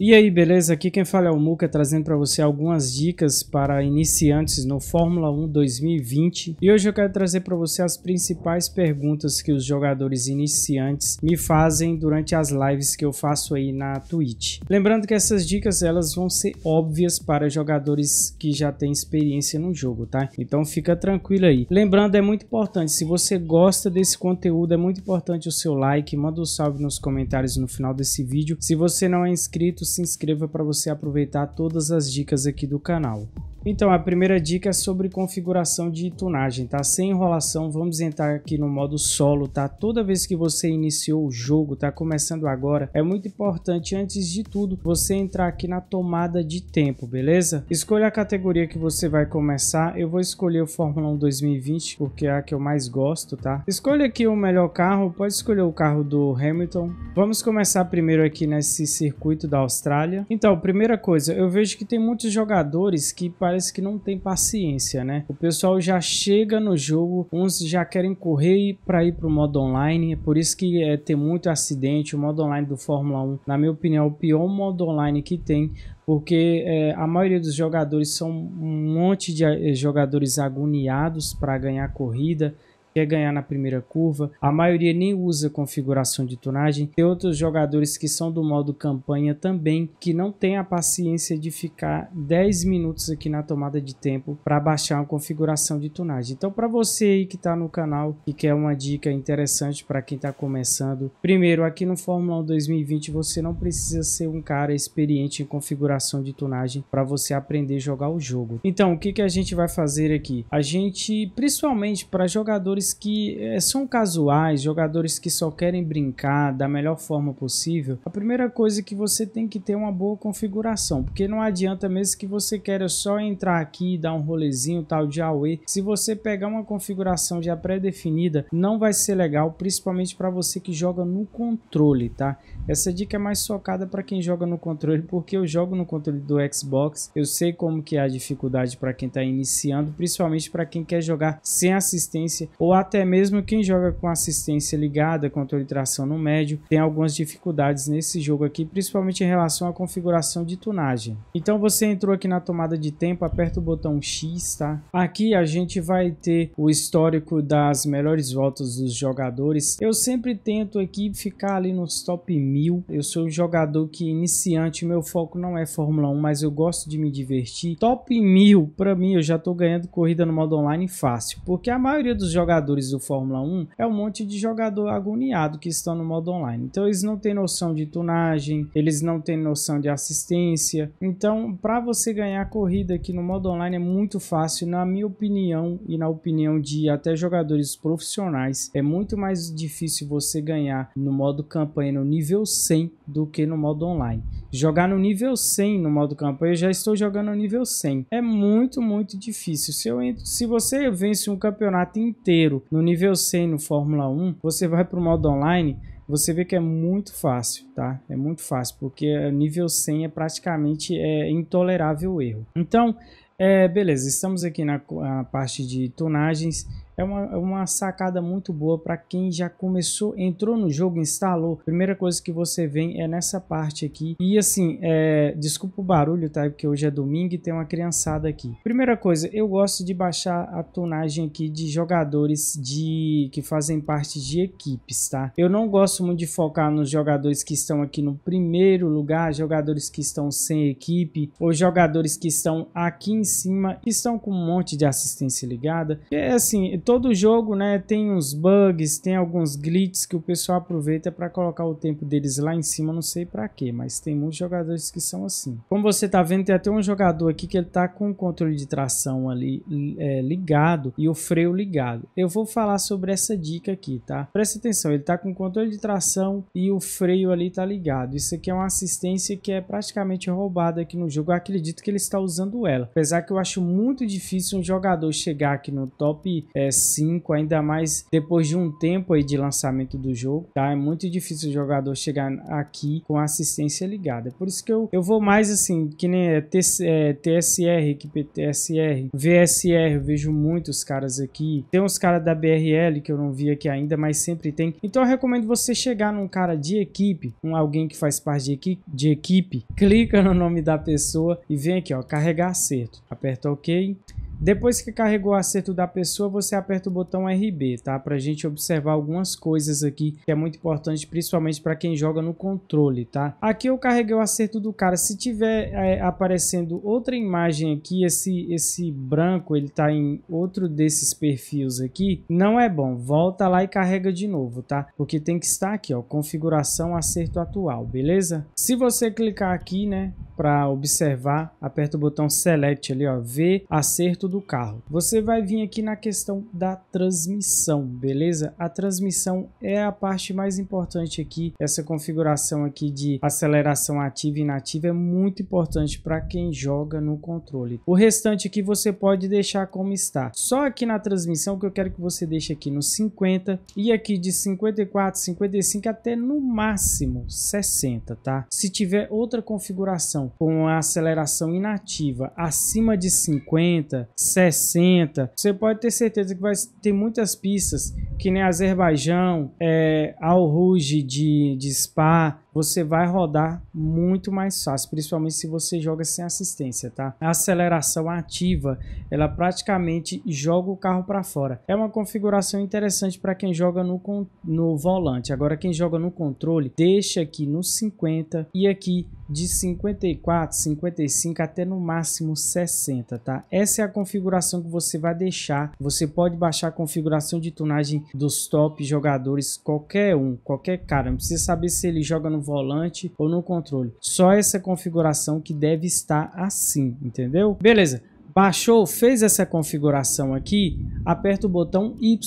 E aí, beleza? Aqui quem fala é o Muca, trazendo para você algumas dicas para iniciantes no Fórmula 1 2020. E hoje eu quero trazer para você as principais perguntas que os jogadores iniciantes me fazem durante as lives que eu faço aí na Twitch. Lembrando que essas dicas elas vão ser óbvias para jogadores que já têm experiência no jogo, tá? Então fica tranquilo aí. Lembrando, é muito importante, se você gosta desse conteúdo, é muito importante o seu like, manda um salve nos comentários no final desse vídeo. Se você não é inscrito, se inscreva para você aproveitar todas as dicas aqui do canal. Então, a primeira dica é sobre configuração de tunagem, tá? Sem enrolação, vamos entrar aqui no modo solo, tá? Toda vez que você iniciou o jogo, tá começando agora, é muito importante, antes de tudo, você entrar aqui na tomada de tempo, beleza? Escolha a categoria que você vai começar, eu vou escolher o Fórmula 1 2020, porque é a que eu mais gosto, tá? Escolha aqui o melhor carro, pode escolher o carro do Hamilton. Vamos começar primeiro aqui nesse circuito da Austrália. Então, primeira coisa, eu vejo que tem muitos jogadores que parece que não tem paciência, né? O pessoal já chega no jogo, uns já querem correr para ir pro modo online, é por isso que é, tem muito acidente. O modo online do Fórmula 1, na minha opinião, é o pior modo online que tem, porque é, a maioria dos jogadores são um monte de eh, jogadores agoniados para ganhar corrida quer ganhar na primeira curva, a maioria nem usa configuração de tunagem. Tem outros jogadores que são do modo campanha também, que não tem a paciência de ficar 10 minutos aqui na tomada de tempo para baixar uma configuração de tunagem. Então, para você aí que está no canal e quer uma dica interessante para quem está começando, primeiro, aqui no Fórmula 1 2020 você não precisa ser um cara experiente em configuração de tunagem para você aprender a jogar o jogo. Então, o que, que a gente vai fazer aqui? A gente, principalmente para jogadores jogadores que é, são casuais, jogadores que só querem brincar da melhor forma possível, a primeira coisa é que você tem que ter é uma boa configuração, porque não adianta mesmo que você queira só entrar aqui e dar um rolezinho tal de AOE, se você pegar uma configuração já pré-definida, não vai ser legal, principalmente para você que joga no controle, tá? Essa dica é mais focada para quem joga no controle, porque eu jogo no controle do Xbox, eu sei como que é a dificuldade para quem está iniciando, principalmente para quem quer jogar sem assistência ou ou até mesmo quem joga com assistência ligada, controle de tração no médio, tem algumas dificuldades nesse jogo aqui, principalmente em relação à configuração de tunagem. Então você entrou aqui na tomada de tempo, aperta o botão X, tá? Aqui a gente vai ter o histórico das melhores voltas dos jogadores. Eu sempre tento aqui ficar ali nos top 1000. Eu sou um jogador que iniciante, meu foco não é Fórmula 1, mas eu gosto de me divertir. Top 1000, para mim, eu já tô ganhando corrida no modo online fácil, porque a maioria dos jogadores jogadores do Fórmula 1 é um monte de jogador agoniado que estão no modo online. Então eles não têm noção de tunagem, eles não têm noção de assistência. Então, para você ganhar corrida aqui no modo online é muito fácil, na minha opinião e na opinião de até jogadores profissionais, é muito mais difícil você ganhar no modo campanha no nível 100 do que no modo online. Jogar no nível 100 no modo campanha, eu já estou jogando no nível 100. É muito, muito difícil. Se, eu entro, se você vence um campeonato inteiro no nível 100 no Fórmula 1, você vai para o modo online, você vê que é muito fácil, tá? É muito fácil, porque nível 100 é praticamente é, intolerável o erro. Então, é, beleza, estamos aqui na, na parte de tunagens é uma, é uma sacada muito boa para quem já começou, entrou no jogo, instalou. Primeira coisa que você vê é nessa parte aqui. E assim, é, desculpa o barulho, tá? Porque hoje é domingo e tem uma criançada aqui. Primeira coisa, eu gosto de baixar a tonagem aqui de jogadores de que fazem parte de equipes, tá? Eu não gosto muito de focar nos jogadores que estão aqui no primeiro lugar, jogadores que estão sem equipe ou jogadores que estão aqui em cima, que estão com um monte de assistência ligada. É assim, todo jogo, né, tem uns bugs, tem alguns glitches que o pessoal aproveita para colocar o tempo deles lá em cima, não sei para quê, mas tem muitos jogadores que são assim. Como você tá vendo, tem até um jogador aqui que ele tá com o controle de tração ali é, ligado e o freio ligado. Eu vou falar sobre essa dica aqui, tá? Presta atenção, ele tá com o controle de tração e o freio ali tá ligado. Isso aqui é uma assistência que é praticamente roubada aqui no jogo. Eu acredito que ele está usando ela. Apesar que eu acho muito difícil um jogador chegar aqui no top é, 5, ainda mais depois de um tempo aí de lançamento do jogo, tá? É muito difícil o jogador chegar aqui com a assistência ligada. Por isso que eu, eu vou mais assim, que nem é, é, TSR, equipe TSR, VSR, eu vejo muitos caras aqui. Tem uns caras da BRL que eu não vi aqui ainda, mas sempre tem. Então eu recomendo você chegar num cara de equipe, um alguém que faz parte de equipe, de equipe clica no nome da pessoa e vem aqui, ó, carregar acerto. Aperta OK, depois que carregou o acerto da pessoa, você aperta o botão RB, tá? Pra gente observar algumas coisas aqui que é muito importante, principalmente para quem joga no controle, tá? Aqui eu carreguei o acerto do cara. Se tiver é, aparecendo outra imagem aqui, esse, esse branco, ele tá em outro desses perfis aqui, não é bom. Volta lá e carrega de novo, tá? Porque tem que estar aqui, ó, configuração acerto atual, beleza? Se você clicar aqui, né, para observar, aperta o botão select ali, ó, ver acerto dentro do carro. Você vai vir aqui na questão da transmissão, beleza? A transmissão é a parte mais importante aqui. Essa configuração aqui de aceleração ativa e inativa é muito importante para quem joga no controle. O restante aqui você pode deixar como está. Só aqui na transmissão que eu quero que você deixe aqui no 50 e aqui de 54, 55 até no máximo 60, tá? Se tiver outra configuração com a aceleração inativa acima de 50, 60. Você pode ter certeza que vai ter muitas pistas, que nem Azerbaijão, é, Al Rouge de, de Spa, você vai rodar muito mais fácil, principalmente se você joga sem assistência, tá? A aceleração ativa, ela praticamente joga o carro para fora. É uma configuração interessante para quem joga no, no volante. Agora, quem joga no controle, deixa aqui no 50 e aqui de 54, 55 até no máximo 60, tá? Essa é a configuração que você vai deixar. Você pode baixar a configuração de tunagem dos top jogadores, qualquer um, qualquer cara. Não precisa saber se ele joga no volante ou no controle. Só essa configuração que deve estar assim, entendeu? Beleza. Baixou, fez essa configuração aqui, aperta o botão Y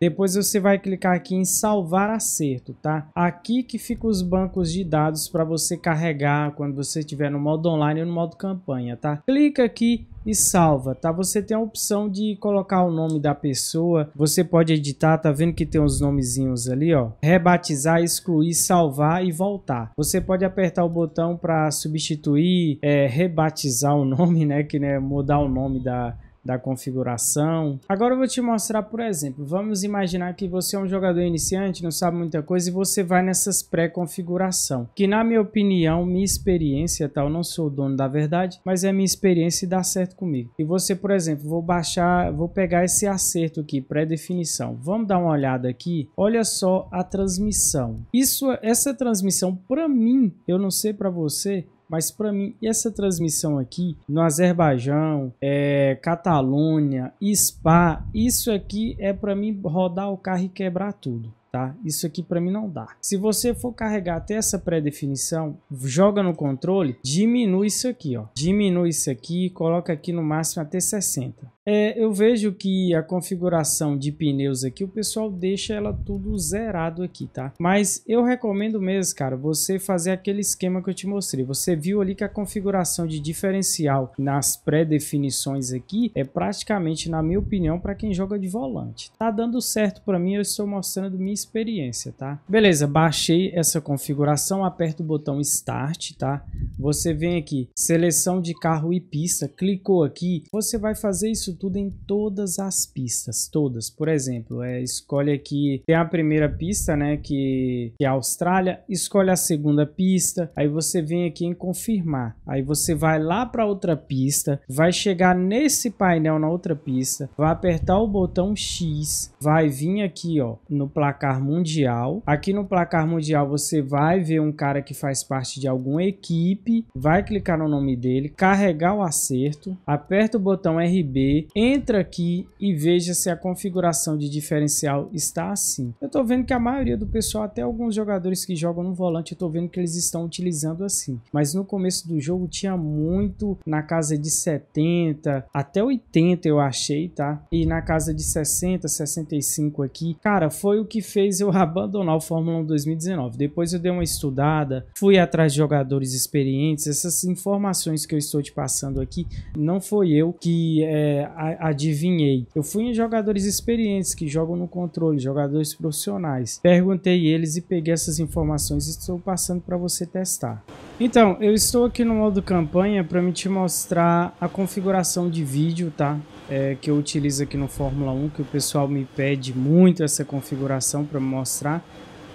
depois você vai clicar aqui em salvar acerto, tá? Aqui que ficam os bancos de dados para você carregar quando você estiver no modo online ou no modo campanha, tá? Clica aqui e salva, tá? Você tem a opção de colocar o nome da pessoa, você pode editar, tá vendo que tem os nomezinhos ali, ó? Rebatizar, excluir, salvar e voltar. Você pode apertar o botão para substituir, é, rebatizar o nome, né? Que né, mudar o nome da, da configuração. Agora eu vou te mostrar, por exemplo, vamos imaginar que você é um jogador iniciante, não sabe muita coisa e você vai nessas pré-configuração, que na minha opinião, minha experiência, tal, tá? não sou o dono da verdade, mas é minha experiência e dá certo comigo. E você, por exemplo, vou baixar, vou pegar esse acerto aqui, pré-definição. Vamos dar uma olhada aqui. Olha só a transmissão. Isso, essa transmissão para mim, eu não sei para você, mas para mim, essa transmissão aqui no Azerbaijão, é, Catalunha, Spa, isso aqui é para mim rodar o carro e quebrar tudo tá? Isso aqui para mim não dá. Se você for carregar até essa pré-definição, joga no controle, diminui isso aqui, ó. Diminui isso aqui e coloca aqui no máximo até 60. É, eu vejo que a configuração de pneus aqui, o pessoal deixa ela tudo zerado aqui, tá? Mas eu recomendo mesmo, cara, você fazer aquele esquema que eu te mostrei. Você viu ali que a configuração de diferencial nas pré-definições aqui é praticamente, na minha opinião, para quem joga de volante. Tá dando certo para mim, eu estou mostrando minha experiência, tá? Beleza, baixei essa configuração, aperto o botão Start, tá? Você vem aqui, seleção de carro e pista, clicou aqui, você vai fazer isso tudo em todas as pistas, todas. Por exemplo, é, escolhe aqui, tem a primeira pista, né, que, que é a Austrália, escolhe a segunda pista, aí você vem aqui em confirmar. Aí você vai lá para outra pista, vai chegar nesse painel na outra pista, vai apertar o botão X, vai vir aqui, ó, no placar mundial. Aqui no placar mundial você vai ver um cara que faz parte de alguma equipe vai clicar no nome dele, carregar o acerto, aperta o botão RB, entra aqui e veja se a configuração de diferencial está assim. Eu estou vendo que a maioria do pessoal, até alguns jogadores que jogam no volante, eu estou vendo que eles estão utilizando assim. Mas no começo do jogo tinha muito na casa de 70 até 80 eu achei, tá? E na casa de 60, 65 aqui, cara, foi o que fez eu abandonar o Fórmula 1 2019. Depois eu dei uma estudada, fui atrás de jogadores experientes clientes, essas informações que eu estou te passando aqui, não foi eu que é, adivinhei. Eu fui em jogadores experientes que jogam no controle, jogadores profissionais. Perguntei eles e peguei essas informações e estou passando para você testar. Então, eu estou aqui no modo campanha para me te mostrar a configuração de vídeo, tá? É, que eu utilizo aqui no Fórmula 1, que o pessoal me pede muito essa configuração para mostrar.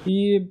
E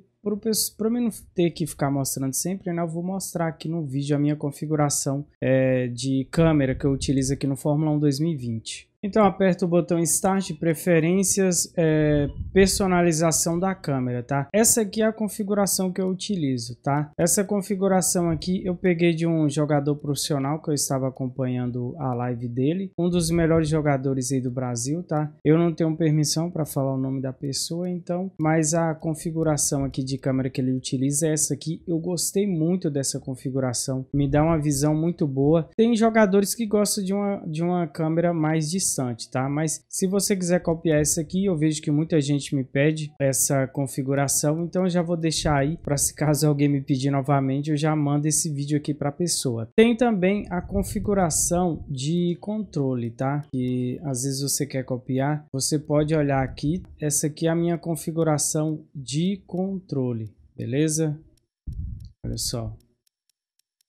para mim não ter que ficar mostrando sempre, né, eu vou mostrar aqui no vídeo a minha configuração é, de câmera que eu utilizo aqui no Fórmula 1 2020. Então aperta o botão Start, Preferências, é, Personalização da câmera, tá? Essa aqui é a configuração que eu utilizo, tá? Essa configuração aqui eu peguei de um jogador profissional que eu estava acompanhando a live dele, um dos melhores jogadores aí do Brasil, tá? Eu não tenho permissão para falar o nome da pessoa, então, mas a configuração aqui de câmera que ele utiliza é essa aqui. Eu gostei muito dessa configuração, me dá uma visão muito boa. Tem jogadores que gostam de uma, de uma câmera mais de interessante, tá? Mas se você quiser copiar essa aqui, eu vejo que muita gente me pede essa configuração, então eu já vou deixar aí para se caso alguém me pedir novamente, eu já mando esse vídeo aqui para a pessoa. Tem também a configuração de controle, tá? Que às vezes você quer copiar, você pode olhar aqui. Essa aqui é a minha configuração de controle, beleza? Olha só.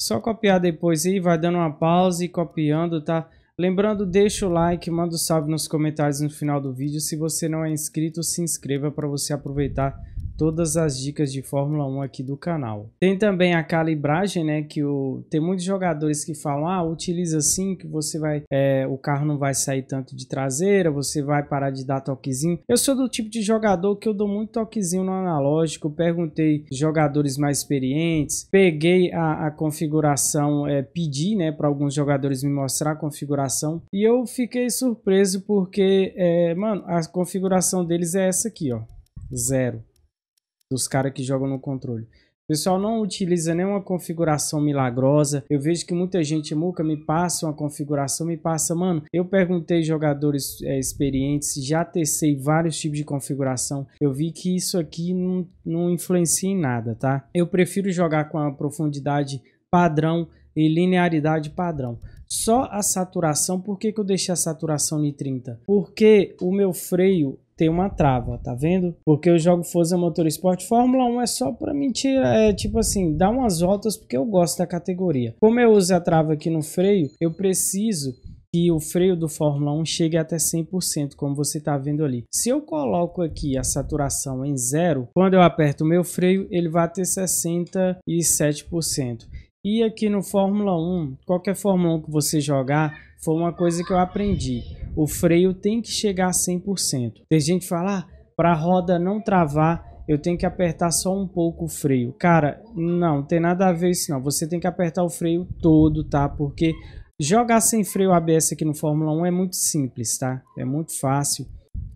Só copiar depois aí, vai dando uma pausa e copiando, tá? Lembrando, deixa o like, manda um salve nos comentários no final do vídeo. Se você não é inscrito, se inscreva para você aproveitar todas as dicas de Fórmula 1 aqui do canal. Tem também a calibragem, né? Que o... tem muitos jogadores que falam, ah, utiliza assim que você vai, é, o carro não vai sair tanto de traseira, você vai parar de dar toquezinho. Eu sou do tipo de jogador que eu dou muito toquezinho no analógico. Perguntei jogadores mais experientes, peguei a, a configuração, é, pedi, né, para alguns jogadores me mostrar a configuração e eu fiquei surpreso porque, é, mano, a configuração deles é essa aqui, ó, zero dos caras que jogam no controle. pessoal não utiliza nenhuma configuração milagrosa. Eu vejo que muita gente, Muca, me passa uma configuração, me passa, mano. Eu perguntei jogadores é, experientes, já testei vários tipos de configuração. Eu vi que isso aqui não, não influencia em nada, tá? Eu prefiro jogar com a profundidade padrão e linearidade padrão. Só a saturação, por que, que eu deixei a saturação em 30? Porque o meu freio tem uma trava, tá vendo? Porque eu jogo Forza Motorsport Fórmula 1 é só pra mentir é tipo assim, dá umas voltas porque eu gosto da categoria. Como eu uso a trava aqui no freio, eu preciso que o freio do Fórmula 1 chegue até 100%, como você está vendo ali. Se eu coloco aqui a saturação em zero, quando eu aperto o meu freio, ele vai ter 67%. E aqui no Fórmula 1, qualquer Fórmula 1 que você jogar, foi uma coisa que eu aprendi o freio tem que chegar a 100%. Tem gente que fala, ah, para a roda não travar, eu tenho que apertar só um pouco o freio. Cara, não, não tem nada a ver isso não. Você tem que apertar o freio todo, tá? Porque jogar sem freio ABS aqui no Fórmula 1 é muito simples, tá? É muito fácil.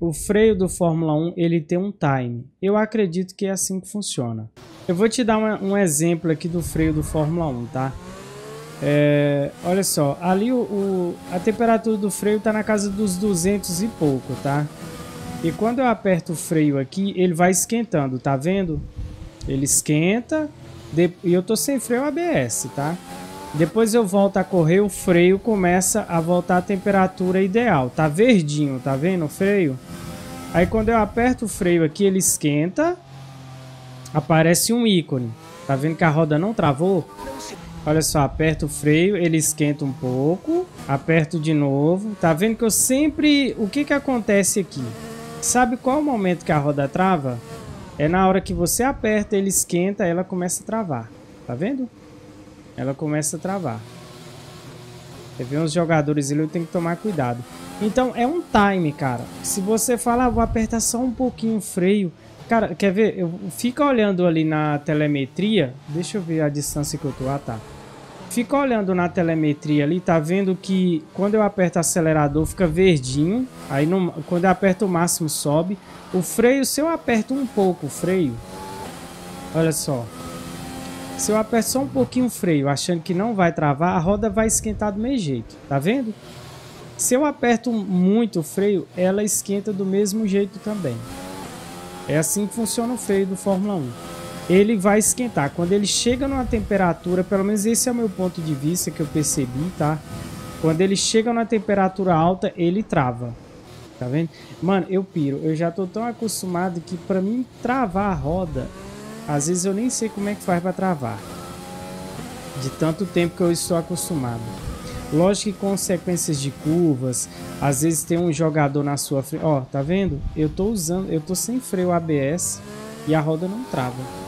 O freio do Fórmula 1, ele tem um time. Eu acredito que é assim que funciona. Eu vou te dar um, um exemplo aqui do freio do Fórmula 1, tá? É, olha só, ali o, o, a temperatura do freio tá na casa dos 200 e pouco, tá? E quando eu aperto o freio aqui, ele vai esquentando, tá vendo? Ele esquenta, de, e eu tô sem freio ABS, tá? Depois eu volto a correr, o freio começa a voltar a temperatura ideal. Tá verdinho, tá vendo o freio? Aí quando eu aperto o freio aqui, ele esquenta, aparece um ícone. Tá vendo que a roda não travou? Olha só, aperto o freio, ele esquenta um pouco, aperto de novo. Tá vendo que eu sempre... O que que acontece aqui? Sabe qual é o momento que a roda trava? É na hora que você aperta, ele esquenta, ela começa a travar. Tá vendo? Ela começa a travar. Você vê uns jogadores ali, eu tenho que tomar cuidado. Então, é um time, cara. Se você falar, ah, vou apertar só um pouquinho o freio... Cara, quer ver? Eu fico olhando ali na telemetria. Deixa eu ver a distância que eu tô. Ah, tá fica olhando na telemetria ali, tá vendo que quando eu aperto o acelerador fica verdinho, aí no, quando eu aperto o máximo sobe. O freio, se eu aperto um pouco o freio, olha só. Se eu aperto só um pouquinho o freio, achando que não vai travar, a roda vai esquentar do mesmo jeito, tá vendo? Se eu aperto muito o freio, ela esquenta do mesmo jeito também. É assim que funciona o freio do Fórmula 1 ele vai esquentar. Quando ele chega numa temperatura, pelo menos esse é o meu ponto de vista que eu percebi, tá? Quando ele chega numa temperatura alta, ele trava. Tá vendo? Mano, eu piro. Eu já tô tão acostumado que pra mim travar a roda, às vezes eu nem sei como é que faz pra travar. De tanto tempo que eu estou acostumado. Lógico que consequências de curvas, às vezes tem um jogador na sua frente. Ó, tá vendo? Eu tô usando, eu tô sem freio ABS e a roda não trava.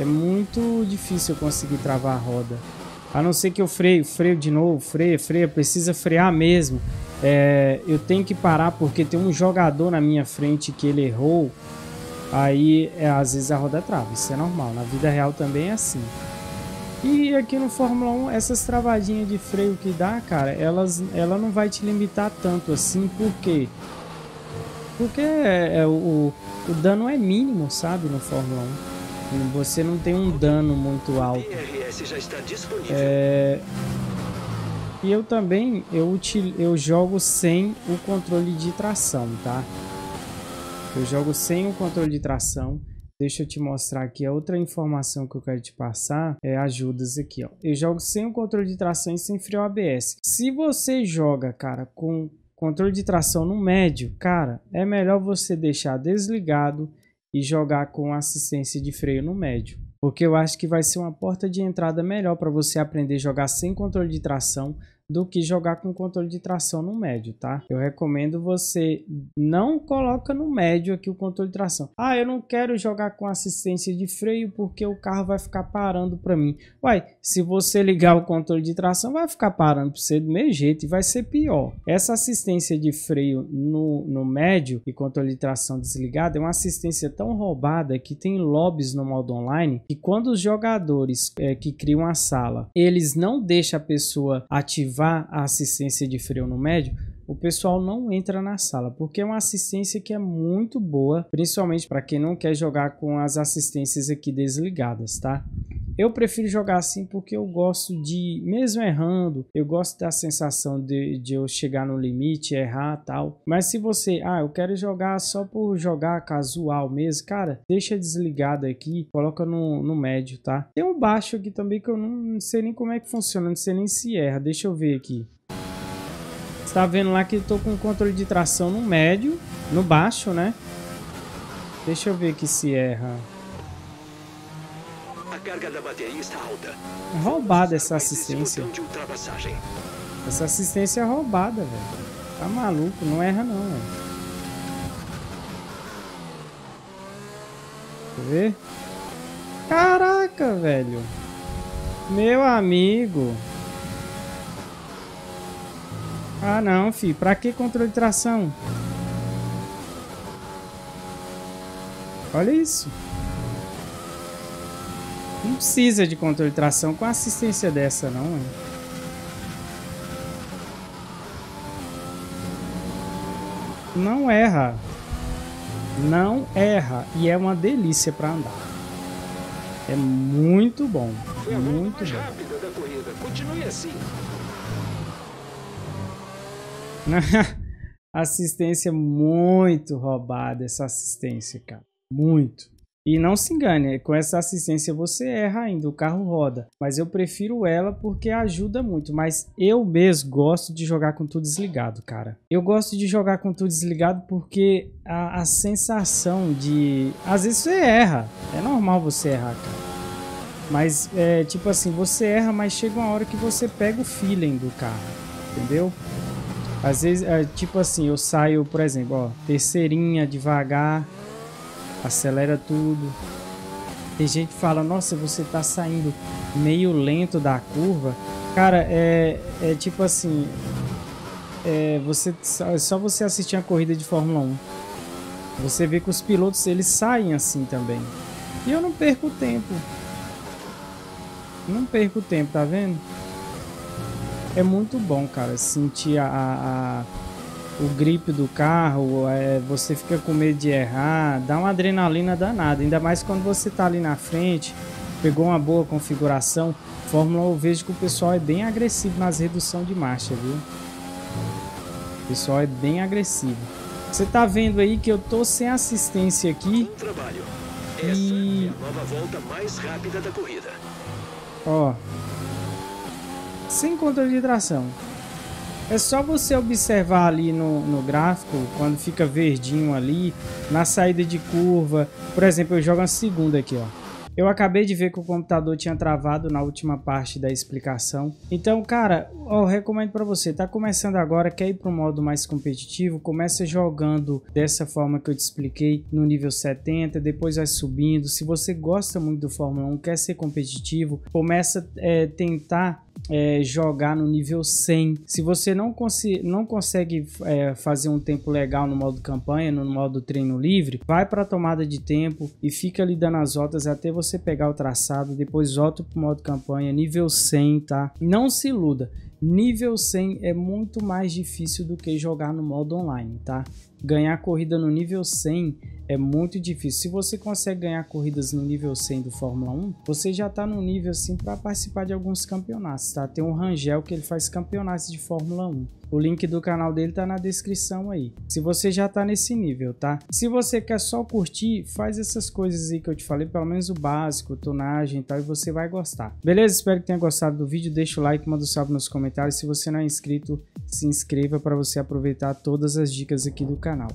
É muito difícil eu conseguir travar a roda. A não ser que eu freio, freio de novo, freio, freio, precisa frear mesmo. É, eu tenho que parar porque tem um jogador na minha frente que ele errou. Aí é, às vezes a roda trava, isso é normal. Na vida real também é assim. E aqui no Fórmula 1, essas travadinhas de freio que dá, cara, elas, ela não vai te limitar tanto assim, por quê? Porque é, é, o, o dano é mínimo, sabe, no Fórmula 1. Você não tem um dano muito alto. É... E eu também eu, util... eu jogo sem o controle de tração, tá? Eu jogo sem o controle de tração. Deixa eu te mostrar aqui a outra informação que eu quero te passar é ajudas aqui, ó. Eu jogo sem o controle de tração e sem freio ABS. Se você joga, cara, com controle de tração no médio, cara, é melhor você deixar desligado e jogar com assistência de freio no médio. Porque eu acho que vai ser uma porta de entrada melhor para você aprender a jogar sem controle de tração, do que jogar com controle de tração no médio, tá? Eu recomendo você não coloca no médio aqui o controle de tração. Ah, eu não quero jogar com assistência de freio porque o carro vai ficar parando para mim. Uai, se você ligar o controle de tração, vai ficar parando para você do mesmo jeito e vai ser pior. Essa assistência de freio no, no médio e controle de tração desligado é uma assistência tão roubada que tem lobbies no modo online que quando os jogadores é, que criam a sala, eles não deixam a pessoa ativar levar a assistência de freio no médio, o pessoal não entra na sala, porque é uma assistência que é muito boa, principalmente para quem não quer jogar com as assistências aqui desligadas, tá? Eu prefiro jogar assim porque eu gosto de, mesmo errando, eu gosto da sensação de, de eu chegar no limite, errar tal. Mas se você, ah, eu quero jogar só por jogar casual mesmo, cara, deixa desligado aqui, coloca no, no médio, tá? Tem um baixo aqui também que eu não, não sei nem como é que funciona, não sei nem se erra. Deixa eu ver aqui. Você tá vendo lá que eu tô com o controle de tração no médio, no baixo, né? Deixa eu ver aqui se erra carga da bateria está alta. roubada essa assistência. Essa assistência é roubada, velho. Tá maluco, não erra não, velho. Quer ver? Caraca, velho. Meu amigo. Ah, não, fi. Pra que controle de tração? Olha isso. Não precisa de controle de tração com assistência dessa, não, mano. Não erra. Não erra. E é uma delícia para andar. É muito bom. Foi a muito mais bom. rápida da corrida. Continue assim. assistência muito roubada essa assistência, cara. Muito. E não se engane, com essa assistência você erra ainda, o carro roda. Mas eu prefiro ela porque ajuda muito. Mas eu mesmo gosto de jogar com tudo desligado, cara. Eu gosto de jogar com tudo desligado porque a, a sensação de. Às vezes você erra. É normal você errar, cara. Mas é tipo assim, você erra, mas chega uma hora que você pega o feeling do carro, entendeu? Às vezes, é, tipo assim, eu saio, por exemplo, ó, terceirinha devagar, acelera tudo. Tem gente que fala, nossa, você tá saindo meio lento da curva. Cara, é, é tipo assim. É, você, só é você assistir a corrida de Fórmula 1. Você vê que os pilotos eles saem assim também. E eu não perco tempo. Não perco tempo, tá vendo? É muito bom, cara, sentir a, a, a o grip do carro, é, você fica com medo de errar, dá uma adrenalina danada, ainda mais quando você está ali na frente, pegou uma boa configuração. Fórmula eu vejo que o pessoal é bem agressivo nas redução de marcha, viu? O pessoal é bem agressivo. Você tá vendo aí que eu tô sem assistência aqui. e... É Ó. Sem controle de tração. É só você observar ali no, no gráfico, quando fica verdinho ali, na saída de curva. Por exemplo, eu jogo a segunda aqui, ó. Eu acabei de ver que o computador tinha travado na última parte da explicação. Então, cara, eu recomendo para você, tá começando agora, quer ir para um modo mais competitivo, começa jogando dessa forma que eu te expliquei, no nível 70, depois vai subindo. Se você gosta muito do Fórmula 1, quer ser competitivo, começa a é, tentar é, jogar no nível 100. Se você não, consi não consegue é, fazer um tempo legal no modo campanha, no modo treino livre, vai para a tomada de tempo e fica ali dando as voltas até você pegar o traçado, depois volta para o modo campanha, nível 100, tá? Não se iluda. Nível 100 é muito mais difícil do que jogar no modo online, tá? Ganhar corrida no nível 100 é muito difícil. Se você consegue ganhar corridas no nível 100 do Fórmula 1, você já tá no nível assim para participar de alguns campeonatos, tá? Tem um Rangel que ele faz campeonatos de Fórmula 1. O link do canal dele tá na descrição aí. Se você já tá nesse nível, tá? Se você quer só curtir, faz essas coisas aí que eu te falei, pelo menos o básico, tonagem e tal, e você vai gostar. Beleza? Espero que tenha gostado do vídeo. Deixa o like, manda um salve nos comentários. Se você não é inscrito, se inscreva para você aproveitar todas as dicas aqui do canal.